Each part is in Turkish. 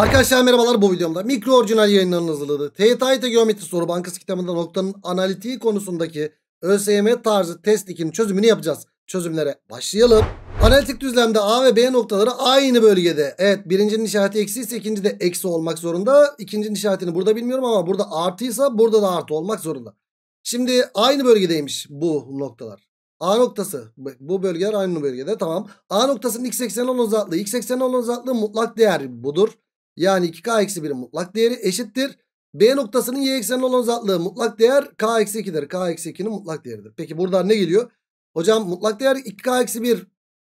Arkadaşlar merhabalar bu videomda mikro orijinal yayınlarının hazırladığı TYT e Geometri Soru Bankası kitabında noktanın analitiği konusundaki ÖSYM tarzı test 2'nin çözümünü yapacağız. Çözümlere başlayalım. Analitik düzlemde A ve B noktaları aynı bölgede. Evet birincinin işareti eksi ise ikinci de eksi olmak zorunda. İkincinin işaretini burada bilmiyorum ama burada artıysa burada da artı olmak zorunda. Şimdi aynı bölgedeymiş bu noktalar. A noktası. Bu bölgeler aynı bölgede. Tamam. A noktasının x 80 olan uzaklığı. X 80 olan uzaklığı mutlak değer budur. Yani 2K-1'in eksi mutlak değeri eşittir. B noktasının y eksenine olan uzaklığı mutlak değer K-2'dir. eksi K-2'nin eksi mutlak değeridir. Peki buradan ne geliyor? Hocam mutlak değer 2K-1 eksi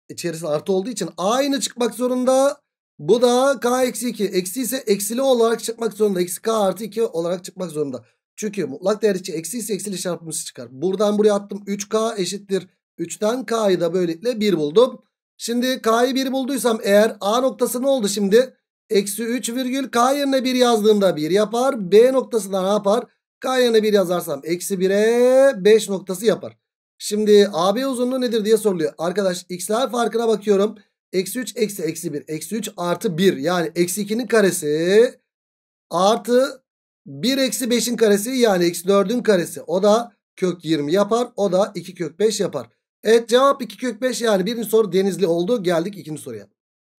içerisinde artı olduğu için A aynı çıkmak zorunda. Bu da K-2. eksi Eksi ise eksili olarak çıkmak zorunda. Eksi K artı 2 olarak çıkmak zorunda. Çünkü mutlak değer için eksi ise eksili çarpımısı çıkar. Buradan buraya attım. 3K eşittir. 3'ten K'yı da böylelikle 1 buldum. Şimdi K'yı 1 bulduysam eğer A noktası ne oldu şimdi? Eksi 3 virgül k yerine 1 yazdığımda 1 yapar. B noktasında ne yapar? K yerine 1 yazarsam eksi 1'e 5 noktası yapar. Şimdi AB uzunluğu nedir diye soruluyor. Arkadaş x'ler farkına bakıyorum. Eksi 3 eksi eksi 1. Eksi 3 artı 1. Yani eksi 2'nin karesi artı 1 eksi 5'in karesi yani eksi 4'ün karesi. O da kök 20 yapar. O da 2 kök 5 yapar. Evet cevap 2 kök 5 yani birinci soru denizli oldu. Geldik ikinci soruya.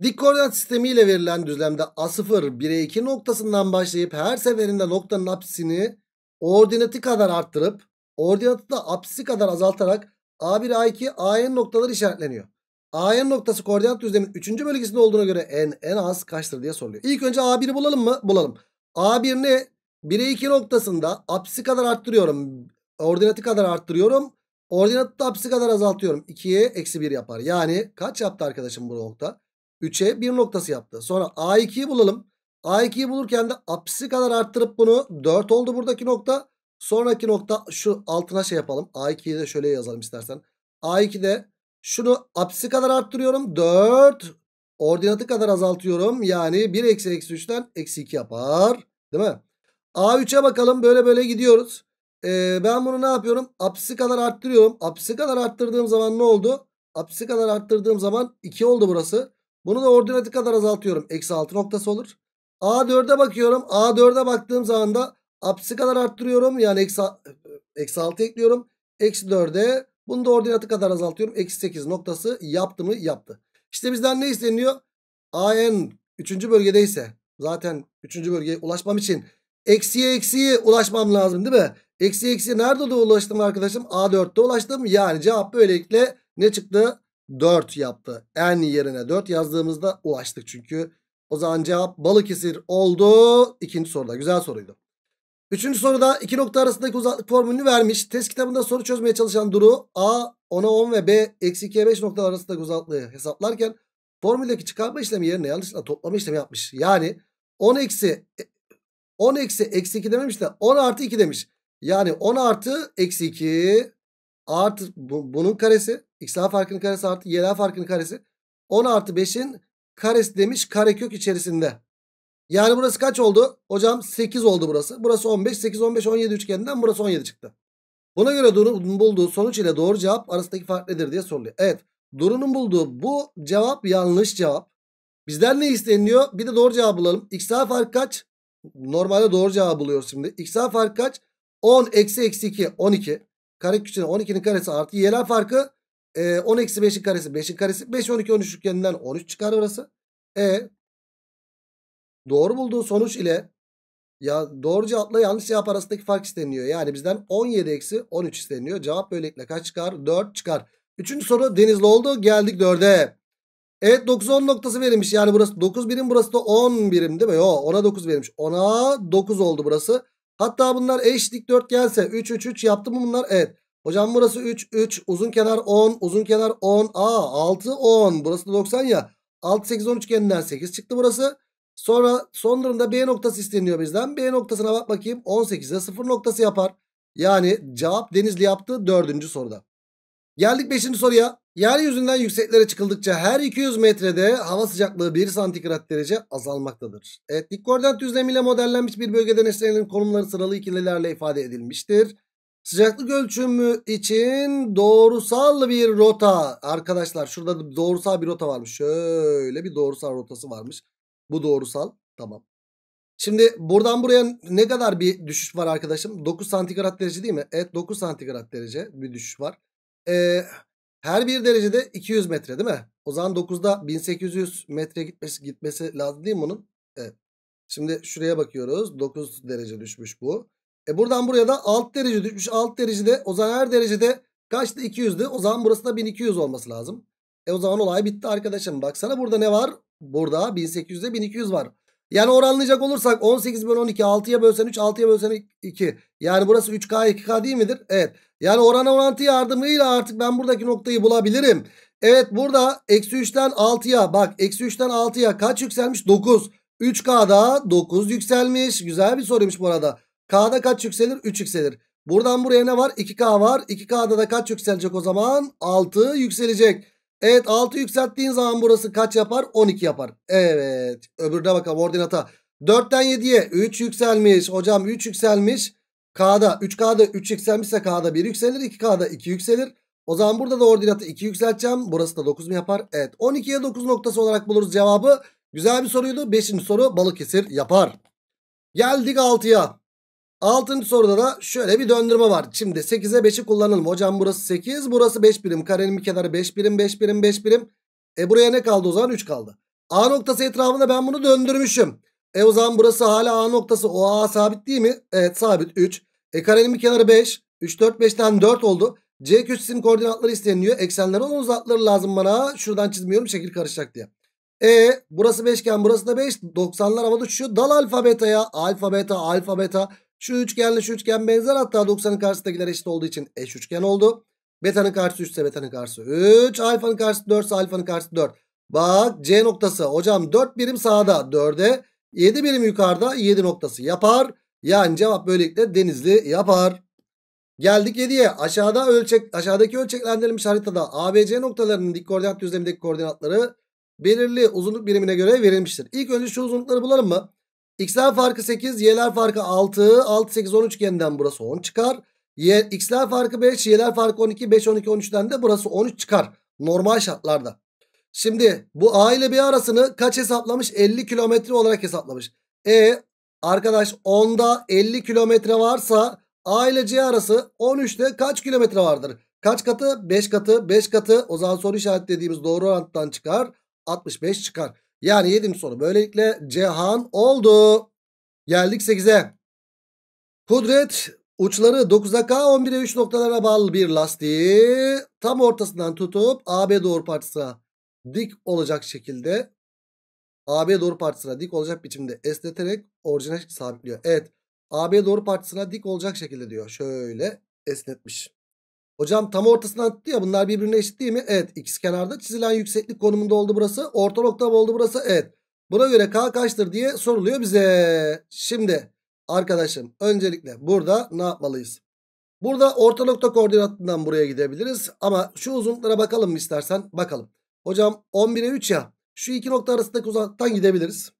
Dik koordinat sistemiyle verilen düzlemde A0 1'e 2 noktasından başlayıp her seferinde noktanın apsisini ordinatı kadar arttırıp ordinatı da apsisi kadar azaltarak A1, A2, AN noktaları işaretleniyor. AN noktası koordinat düzlemin 3. bölgesinde olduğuna göre en en az kaçtır diye soruluyor. İlk önce A1'i bulalım mı? Bulalım. A1 ne? 1'e 2 noktasında apsisi kadar arttırıyorum. Ordinatı kadar arttırıyorum. Ordinatı da apsisi kadar azaltıyorum. 2'ye eksi 1 yapar. Yani kaç yaptı arkadaşım bu nokta? 3'e 1 noktası yaptı. Sonra A2'yi bulalım. A2'yi bulurken de apsisi kadar arttırıp bunu 4 oldu buradaki nokta. Sonraki nokta şu altına şey yapalım. A2'yi de şöyle yazalım istersen. A2'de şunu apsisi kadar arttırıyorum. 4 ordinatı kadar azaltıyorum. Yani 1 eksi eksi 3'ten eksi 2 yapar. Değil mi? A3'e bakalım. Böyle böyle gidiyoruz. Ee, ben bunu ne yapıyorum? Apsisi kadar arttırıyorum. Apsisi kadar arttırdığım zaman ne oldu? Apsisi kadar arttırdığım zaman 2 oldu burası. Bunu da ordinatı kadar azaltıyorum. Eksi 6 noktası olur. A4'e bakıyorum. A4'e baktığım zaman da apsisi kadar arttırıyorum. Yani eksi, eksi 6 ekliyorum. Eksi 4'e bunu da ordinatı kadar azaltıyorum. Eksi 8 noktası yaptı mı? Yaptı. İşte bizden ne isteniyor? AN 3. bölgedeyse zaten 3. bölgeye ulaşmam için eksiye eksiye ulaşmam lazım değil mi? Eksi eksi nerede de ulaştım arkadaşım? A4'te ulaştım. Yani cevap böylelikle ne çıktı? 4 yaptı. En yerine 4 yazdığımızda ulaştık çünkü. O zaman cevap Balıkesir oldu. İkinci soruda güzel soruydu. Üçüncü soruda iki nokta arasındaki uzaklık formülünü vermiş. Test kitabında soru çözmeye çalışan Duru A 10'a 10 ve B eksi 2'ye 5 nokta arasındaki uzaklığı hesaplarken formüldeki çıkarma işlemi yerine yanlışlıkla toplama işlemi yapmış. Yani 10 eksi 10 eksi eksi 2 dememiş de 10 artı 2 demiş. Yani 10 artı eksi 2 artı bu, bunun karesi. X farkının karesi artı Y farkının karesi. 10 artı 5'in karesi demiş karekök içerisinde. Yani burası kaç oldu? Hocam 8 oldu burası. Burası 15. 8, 15, 17 üçgeninden burası 17 çıktı. Buna göre Duru'nun bulduğu sonuç ile doğru cevap arasındaki fark nedir diye soruluyor. Evet. Duru'nun bulduğu bu cevap yanlış cevap. Bizden ne isteniyor, Bir de doğru cevabı bulalım. X'a fark kaç? Normalde doğru cevabı buluyoruz şimdi. X'a fark kaç? 10 eksi eksi 2 12. Kare küçüğü 12'nin karesi artı y'ler farkı. E, 10 eksi 5'in karesi 5'in karesi. 5 12 13 üçgeninden 13 çıkar orası. E doğru bulduğun sonuç ile ya doğru cevapla yanlış cevap arasındaki fark isteniyor. Yani bizden 17 eksi 13 isteniyor. Cevap böylelikle kaç çıkar? 4 çıkar. Üçüncü soru Denizli oldu. Geldik 4'e. Evet 9 10 noktası verilmiş. Yani burası 9 birim burası da 10 birim değil mi? Yo 10'a 9 verilmiş. 10'a 9 oldu burası. Hatta bunlar eş dikdörtgense 3 3 3 yaptı mı bunlar? Evet. Hocam burası 3 3 uzun kenar 10 uzun kenar 10 a 6 10 burası da 90 ya 6 8 10 üçgeninden 8 çıktı burası. Sonra son durumda B noktası isteniyor bizden. B noktasına bak bakayım 18'e 0 noktası yapar. Yani cevap Denizli yaptı 4. soruda. Geldik 5. soruya. Yeryüzünden yükseklere çıkıldıkça her 200 metrede hava sıcaklığı 1 santigrat derece azalmaktadır. Evet dik koordinat düzlemiyle modellenmiş bir bölgede nesnelerin konumları sıralı ikililerle ifade edilmiştir. Sıcaklık ölçümü için doğrusal bir rota. Arkadaşlar şurada doğrusal bir rota varmış. Şöyle bir doğrusal rotası varmış. Bu doğrusal. Tamam. Şimdi buradan buraya ne kadar bir düşüş var arkadaşım? 9 santigrat derece değil mi? Evet 9 santigrat derece bir düşüş var. Ee, her bir derecede 200 metre değil mi? O zaman 9'da 1800 metre gitmesi, gitmesi lazım değil mi bunun? Evet. Şimdi şuraya bakıyoruz. 9 derece düşmüş bu. E buradan buraya da alt derece düşmüş. Alt derecede o zaman her derecede kaçtı? 200'dü. O zaman burası da 1200 olması lazım. E o zaman olay bitti arkadaşım. Baksana burada ne var? Burada 1800'de 1200 var. Yani oranlayacak olursak 18 bölü 12 6'ya bölsen 3 6'ya bölsen 2. Yani burası 3K 2K değil midir? Evet. Yani oran orantı yardımıyla artık ben buradaki noktayı bulabilirim. Evet burada eksi 3'ten 6'ya bak eksi 3'ten 6'ya kaç yükselmiş? 9. 3K'da 9 yükselmiş. Güzel bir soruymuş bu arada. K'da kaç yükselir? 3 yükselir. Buradan buraya ne var? 2K var. 2K'da da kaç yükselecek o zaman? 6 yükselecek. Evet 6 yükselttiğin zaman burası kaç yapar? 12 yapar. Evet. Öbürüne bakalım ordinata. 4'ten 7'ye 3 yükselmiş. Hocam 3 yükselmiş. K'da 3K'da 3 yükselmişse K'da 1 yükselir. 2K'da 2 yükselir. O zaman burada da ordinatı 2 yükselteceğim. Burası da 9 mu yapar? Evet. 12'ye 9 noktası olarak buluruz cevabı. Güzel bir soruydu. 5. soru Balık Balıkesir yapar. Geldik 6'ya. Altıncı soruda da şöyle bir döndürme var. Şimdi 8'e 5'i kullanalım. Hocam burası 8 burası 5 birim. Karenin bir kenarı 5 birim 5 birim 5 birim. E buraya ne kaldı o zaman 3 kaldı. A noktası etrafında ben bunu döndürmüşüm. E o zaman burası hala A noktası. O A sabit değil mi? Evet sabit 3. E karenin bir kenarı 5. 3 4 5'ten 4 oldu. C köşesinin koordinatları isteniyor, Eksenleri onun uzakları lazım bana. Şuradan çizmiyorum şekil karışacak diye. E burası 5 iken burası da 5. 90'lar havada uçuşuyor. Dal alfabetaya. Alfabeta alfabeta. Şu üçgenle şu üçgen benzer hatta 90'ın karşısındakiler eşit olduğu için eş üçgen oldu. Beta'nın karşısı 3 ise beta'nın karşısı 3. Alfa'nın karşısı 4 ise alfa'nın karşısı 4. Bak C noktası hocam 4 birim sağda 4'e 7 birim yukarıda 7 noktası yapar. Yani cevap böylelikle denizli yapar. Geldik 7'ye. Aşağıda ölçek, aşağıdaki ölçeklendirilmiş haritada ABC noktalarının dik koordinat düzlemindeki koordinatları belirli uzunluk birimine göre verilmiştir. İlk önce şu uzunlukları bulalım mı? X'ler farkı 8, Y'ler farkı 6. 6, 8, 10 üçgeninden burası 10 çıkar. Y, X'ler farkı 5, Y'ler farkı 12. 5, 12, 13'ten de burası 13 çıkar. Normal şartlarda. Şimdi bu A ile B arasını kaç hesaplamış? 50 kilometre olarak hesaplamış. E arkadaş 10'da 50 kilometre varsa A ile C arası 13'te kaç kilometre vardır? Kaç katı? 5 katı. 5 katı. O zaman soru işaretlediğimiz doğru orantıdan çıkar. 65 çıkar. Yani 7. soru. Böylelikle Cihan oldu. Geldik 8'e. Kudret uçları 9'a K 11'e 3 noktalara bağlı bir lastiği tam ortasından tutup AB doğru parçasına dik olacak şekilde AB doğru parçasına dik olacak biçimde esneterek orijine sabitliyor. Evet. AB doğru parçasına dik olacak şekilde diyor. Şöyle esnetmiş. Hocam tam ortasından attı ya bunlar birbirine eşit değil mi? Evet x kenarda çizilen yükseklik konumunda oldu burası. Orta nokta oldu burası? Evet. Buna göre k kaçtır diye soruluyor bize. Şimdi arkadaşım öncelikle burada ne yapmalıyız? Burada orta nokta koordinatından buraya gidebiliriz. Ama şu uzunluklara bakalım istersen? Bakalım. Hocam 11'e 3 ya. Şu iki nokta arasındaki uzaktan gidebiliriz.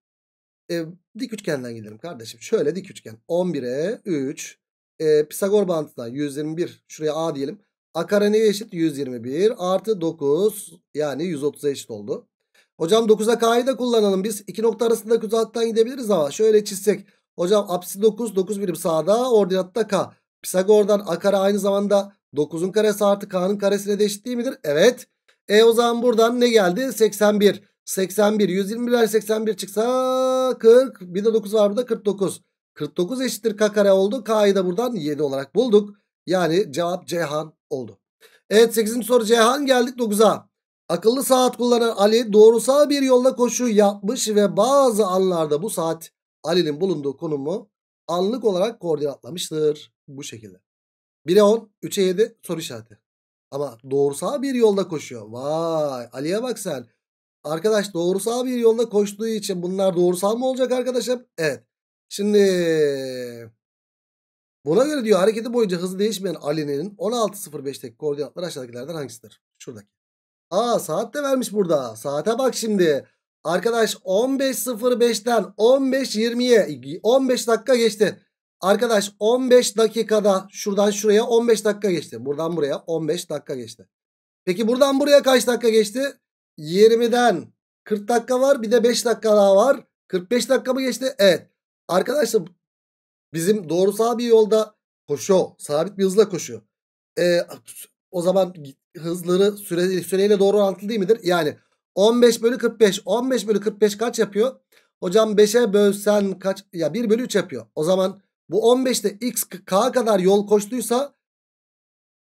E, dik üçgenden gidelim kardeşim. Şöyle dik üçgen. 11'e 3. E, Pisagor bantından 121. Şuraya A diyelim. A kare neye eşit? 121 artı 9 yani 130'a eşit oldu. Hocam 9'a k'yı da kullanalım biz. iki nokta arasındaki uzaktan gidebiliriz ama şöyle çizsek. Hocam apsi 9, 9 birim sağda, ordinatta k. Pisagor'dan a kare aynı zamanda 9'un karesi artı k'nın karesine de eşit değil midir? Evet. E o zaman buradan ne geldi? 81. 81. 121'ler 81 çıksa 40. Bir de 9 var burada 49. 49 eşittir k kare oldu. K'yı da buradan 7 olarak bulduk. Yani cevap Cihan oldu. Evet 8. soru Cihan geldik 9'a. Akıllı saat kullanan Ali doğrusal bir yolda koşu yapmış ve bazı anlarda bu saat Ali'nin bulunduğu konumu anlık olarak koordinatlamıştır. Bu şekilde. 1'e 10, 3'e 7 soru işareti. Ama doğrusal bir yolda koşuyor. Vay Ali'ye bak sen. Arkadaş doğrusal bir yolda koştuğu için bunlar doğrusal mı olacak arkadaşım? Evet. Şimdi Buna göre diyor hareketi boyunca hızı değişmeyen Ali'nin 16.05'teki koordinatlar aşağıdakilerden hangisidir? Şuradaki. Aa saat de vermiş burada. Saate bak şimdi. Arkadaş 15.05'ten 15.20'ye 15 dakika geçti. Arkadaş 15 dakikada şuradan şuraya 15 dakika geçti. Buradan buraya 15 dakika geçti. Peki buradan buraya kaç dakika geçti? 20'den 40 dakika var bir de 5 dakika daha var. 45 dakika mı geçti? Evet. Arkadaşlar Bizim doğrusal bir yolda koşuyor. Sabit bir hızla koşuyor. E, o zaman hızları süre, süreyle doğru orantılı değil midir? Yani 15 bölü 45. 15 bölü 45 kaç yapıyor? Hocam 5'e bölsen kaç? Ya 1 bölü 3 yapıyor. O zaman bu 15'te x k kadar yol koştuysa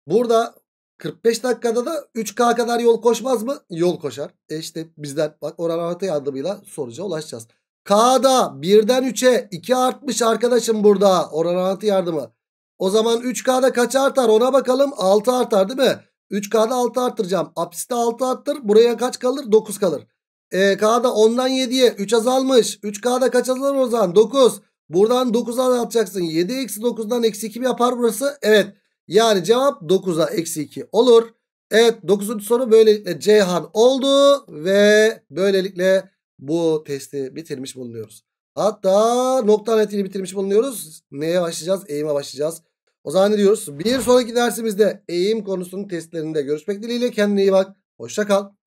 burada 45 dakikada da 3K kadar yol koşmaz mı? Yol koşar. E işte bizden bak oran artı yardımıyla sonuca ulaşacağız. K'da 1'den 3'e 2 artmış arkadaşım burada. Oran orantı yardımı. O zaman 3K'da kaç artar ona bakalım. 6 artar değil mi? 3K'da 6 arttıracağım. Apsis'te 6 arttır. Buraya kaç kalır? 9 kalır. E, K'da 10'dan 7'ye 3 azalmış. 3K'da kaç azalır o zaman? 9. Buradan 9'a azaltacaksın. 7 eksi 9'dan eksi 2 yapar burası? Evet. Yani cevap 9'a eksi 2 olur. Evet 9. soru böylelikle Ceyhan oldu. Ve böylelikle bu testi bitirmiş bulunuyoruz. Hatta nokta aletiyle bitirmiş bulunuyoruz. Neye başlayacağız? Eğime başlayacağız. O zaman ne diyoruz? Bir sonraki dersimizde eğim konusunun testlerinde görüşmek dileğiyle. Kendine iyi bak. Hoşça kal.